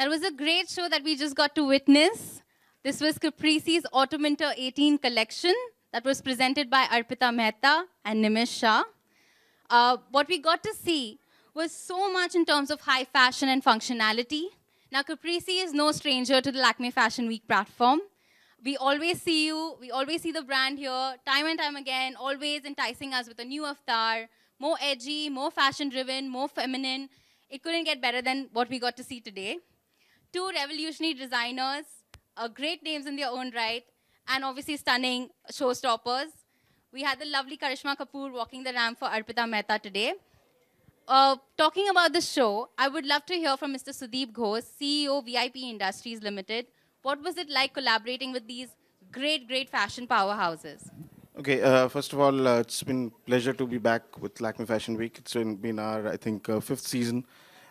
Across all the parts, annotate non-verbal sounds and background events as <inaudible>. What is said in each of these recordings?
That was a great show that we just got to witness. This was Autumn Winter 18 collection that was presented by Arpita Mehta and Nimish Shah. Uh, what we got to see was so much in terms of high fashion and functionality. Now, Caprice is no stranger to the Lakme Fashion Week platform. We always see you, we always see the brand here, time and time again, always enticing us with a new avatar, more edgy, more fashion driven, more feminine. It couldn't get better than what we got to see today two revolutionary designers, uh, great names in their own right, and obviously stunning showstoppers. We had the lovely Karishma Kapoor walking the ramp for Arpita Mehta today. Uh, talking about the show, I would love to hear from Mr. Sudeep Ghosh, CEO VIP Industries Limited. What was it like collaborating with these great, great fashion powerhouses? Okay, uh, first of all, uh, it's been pleasure to be back with Lakme Fashion Week. It's been, been our, I think, uh, fifth season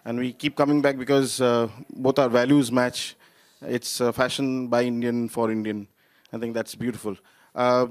and we keep coming back because uh, both our values match. It's uh, fashion by Indian for Indian. I think that's beautiful uh,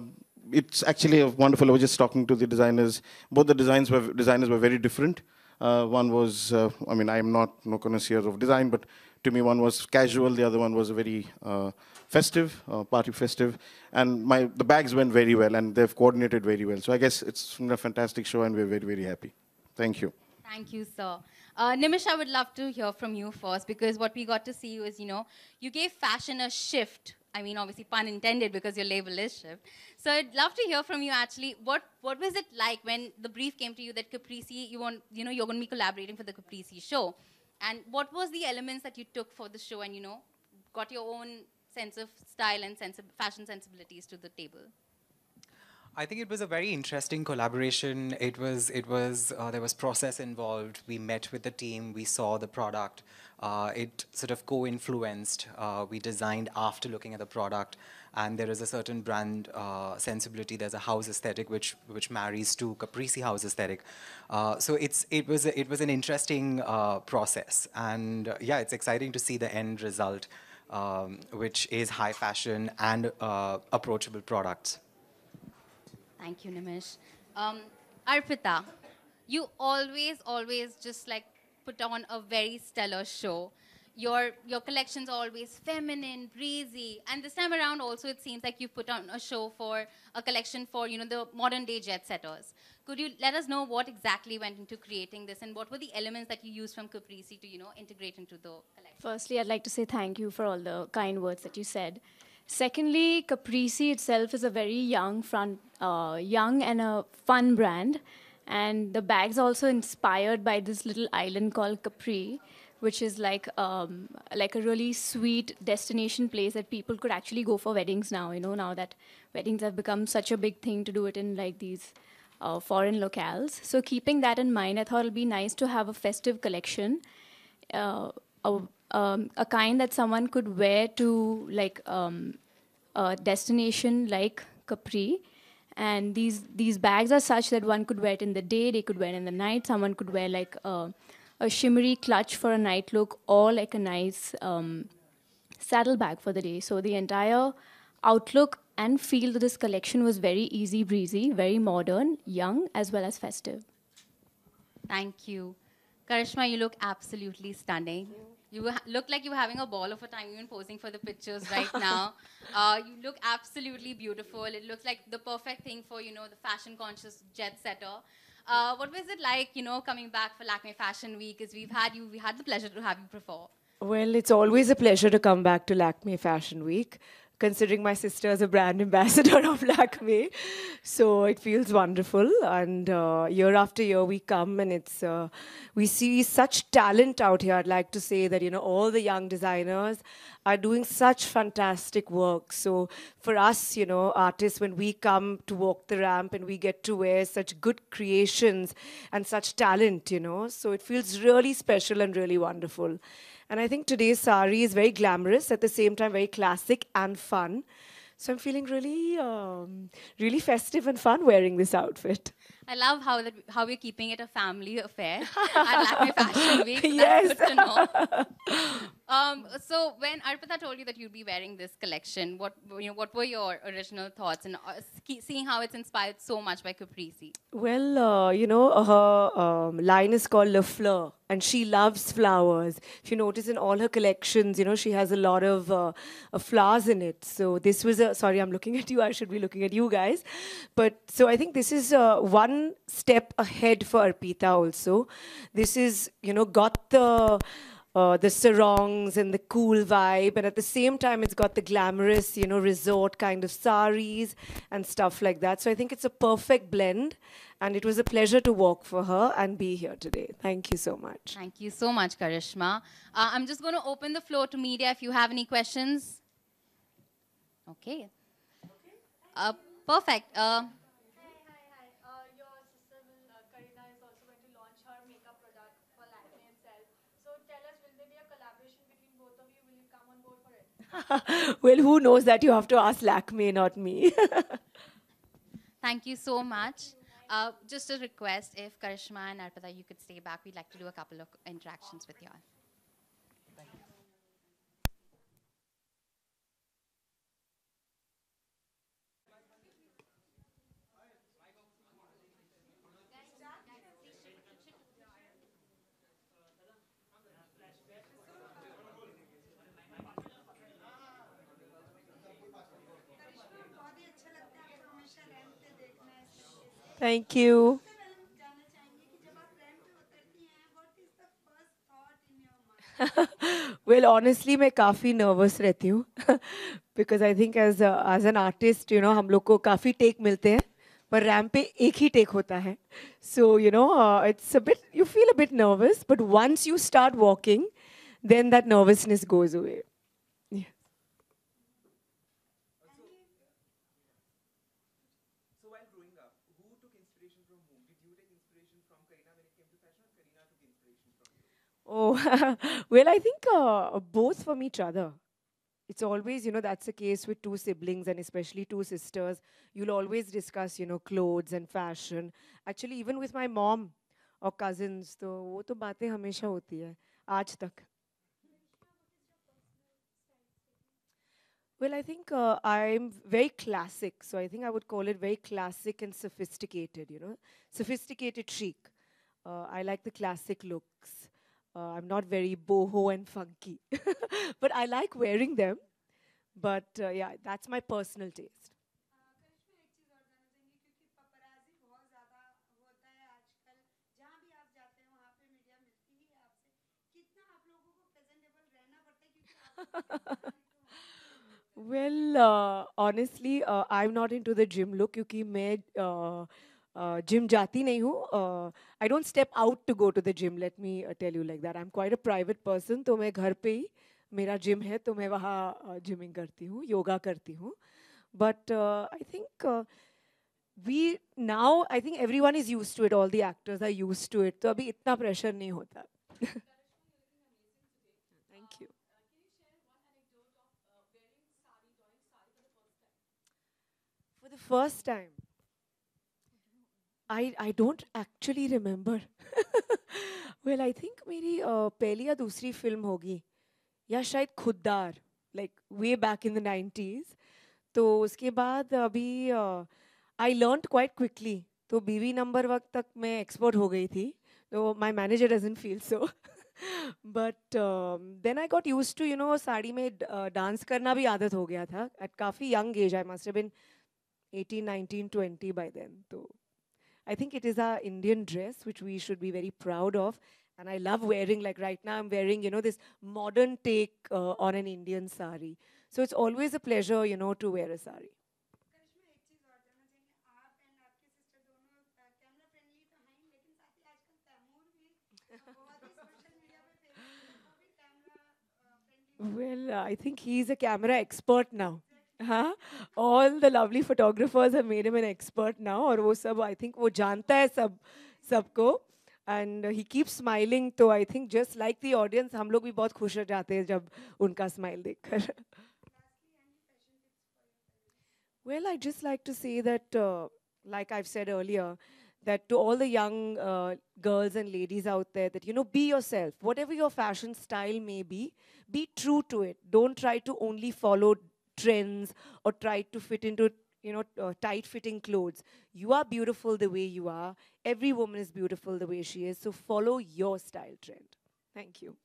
it's actually wonderful. I was just talking to the designers. Both the designs were designers were very different. Uh, one was, uh, I mean, I am not no connoisseur of design, but to me, one was casual. The other one was very uh, festive, party festive. And my the bags went very well, and they've coordinated very well. So I guess it's a fantastic show, and we're very very happy. Thank you. Thank you, sir. Uh, Nimish, I would love to hear from you first because what we got to see was, you know, you gave fashion a shift. I mean, obviously, pun intended because your label is shift. So I'd love to hear from you actually. What what was it like when the brief came to you that Caprice, you want, you know, you're going to be collaborating for the Caprice show, and what was the elements that you took for the show and you know, got your own sense of style and of fashion sensibilities to the table? I think it was a very interesting collaboration. It was, it was, uh, there was process involved. We met with the team, we saw the product. Uh, it sort of co-influenced. Uh, we designed after looking at the product, and there is a certain brand uh, sensibility. There's a house aesthetic which which marries to Caprese house aesthetic. Uh, so it's it was a, it was an interesting uh, process, and yeah, it's exciting to see the end result, um, which is high fashion and approachable products. Thank you, Nimish. Um, Arpita, you always, always just like put on a very stellar show. Your your collections are always feminine, breezy, and this time around also it seems like you put on a show for a collection for you know the modern day jet setters. Could you let us know what exactly went into creating this and what were the elements that you used from Caprese to you know integrate into the collection? Firstly, I'd like to say thank you for all the kind words that you said. Secondly, Caprese itself is a very young front, uh, young and a fun brand, and the bags also inspired by this little island called Capri, which is like um, like a really sweet destination place that people could actually go for weddings now. You know, now that weddings have become such a big thing to do it in like these uh, foreign locales. So keeping that in mind, I thought it'd be nice to have a festive collection. Uh, um, a kind that someone could wear to like um, a destination like Capri. And these these bags are such that one could wear it in the day, they could wear it in the night. Someone could wear like a, a shimmery clutch for a night look, or like a nice um, saddle bag for the day. So the entire outlook and feel of this collection was very easy breezy, very modern, young, as well as festive. Thank you. Karishma, you look absolutely stunning. You look like you're having a ball of a time even posing for the pictures right <laughs> now. Uh, you look absolutely beautiful. It looks like the perfect thing for, you know, the fashion conscious jet setter. Uh, what was it like, you know, coming back for Lakme Fashion Week? As we've had you, we had the pleasure to have you before. Well, it's always a pleasure to come back to Lakme Fashion Week considering my sister is a brand ambassador <laughs> of Lakme. So it feels wonderful. And uh, year after year, we come and it's uh, we see such talent out here. I'd like to say that you know all the young designers are doing such fantastic work. So for us, you know, artists, when we come to walk the ramp and we get to wear such good creations and such talent, you know, so it feels really special and really wonderful. And I think today's sari is very glamorous, at the same time very classic and fun. So I'm feeling really, um, really festive and fun wearing this outfit. I love how that how we're keeping it a family affair at Lakme Fashion <laughs> Week. Yes. <laughs> Um, so when Arpita told you that you'd be wearing this collection, what you know, what were your original thoughts and uh, seeing how it's inspired so much by Caprese? Well, uh, you know, her um, line is called Le Fleur, and she loves flowers. If you notice in all her collections, you know, she has a lot of uh, uh flowers in it. So this was a sorry, I'm looking at you. I should be looking at you guys, but so I think this is uh, one step ahead for Arpita. Also, this is you know got the uh, the sarongs and the cool vibe. And at the same time, it's got the glamorous, you know, resort kind of saris and stuff like that. So I think it's a perfect blend. And it was a pleasure to walk for her and be here today. Thank you so much. Thank you so much, Karishma. Uh, I'm just going to open the floor to media if you have any questions. Okay. Uh, perfect. Uh, <laughs> well, who knows that you have to ask Lakme, not me. <laughs> Thank you so much. Uh, just a request if Karishma and Arpita, you could stay back. We'd like to do a couple of interactions with you all. Thank you well honestly मैं काफ़ी nervous रहती हूँ because I think as as an artist you know हम लोग को काफ़ी take मिलते हैं पर रैम पे एक ही टेक होता है so you know it's a bit you feel a bit nervous but once you start walking then that nervousness goes away Oh, <laughs> well, I think uh, both from each other. It's always, you know, that's the case with two siblings and especially two sisters. You'll always discuss, you know, clothes and fashion. Actually, even with my mom or cousins, so वो तो बातें हमेशा होती है आज तक Well, I think uh, I'm very classic, so I think I would call it very classic and sophisticated, you know, sophisticated chic. Uh, I like the classic looks. Uh, I'm not very boho and funky, <laughs> but I like wearing them. But uh, yeah, that's my personal taste. <laughs> Well honestly I am not into the gym look क्योंकि मैं gym uh, uh, जाती नहीं हूँ I don't step out to go to the gym let me tell you like that I am quite a private person तो मैं घर पे ही मेरा जिम है तो मैं वहाँ जिमिंग uh, करती हूँ योगा करती हूँ but I think we now I think everyone is used to it all the actors are used to it तो अभी इतना प्रेशर नहीं होता <laughs> for the first time. I I don't actually remember well I think मेरी पहली या दूसरी film होगी या शायद Khuddar like way back in the nineties तो उसके बाद अभी आई लर्न क्वाइट क्विकली तो बीवी नंबर वक्त तक मैं एक्सपर्ट हो गई थी तो my manager doesn't feel so but then I got used to you know sari में डांस करना भी आदत हो गया था एट काफ़ी young age I must been 18, 19, 20 by then. So I think it is our Indian dress, which we should be very proud of. And I love wearing, like right now I'm wearing, you know, this modern take uh, on an Indian sari. So it's always a pleasure, you know, to wear a sari. Well, uh, I think he's a camera expert now. हाँ all the lovely photographers have made him an expert now और वो सब I think वो जानता है सब सबको and he keep smiling तो I think just like the audience हम लोग भी बहुत खुश हो जाते हैं जब उनका स्माइल देखकर Well, I just like to say that, uh, like I've said earlier, that to all the young uh, girls and ladies out there, that you know, be yourself. Whatever your fashion style may be, be true to it. Don't try to only follow trends or try to fit into you know uh, tight fitting clothes you are beautiful the way you are every woman is beautiful the way she is so follow your style trend thank you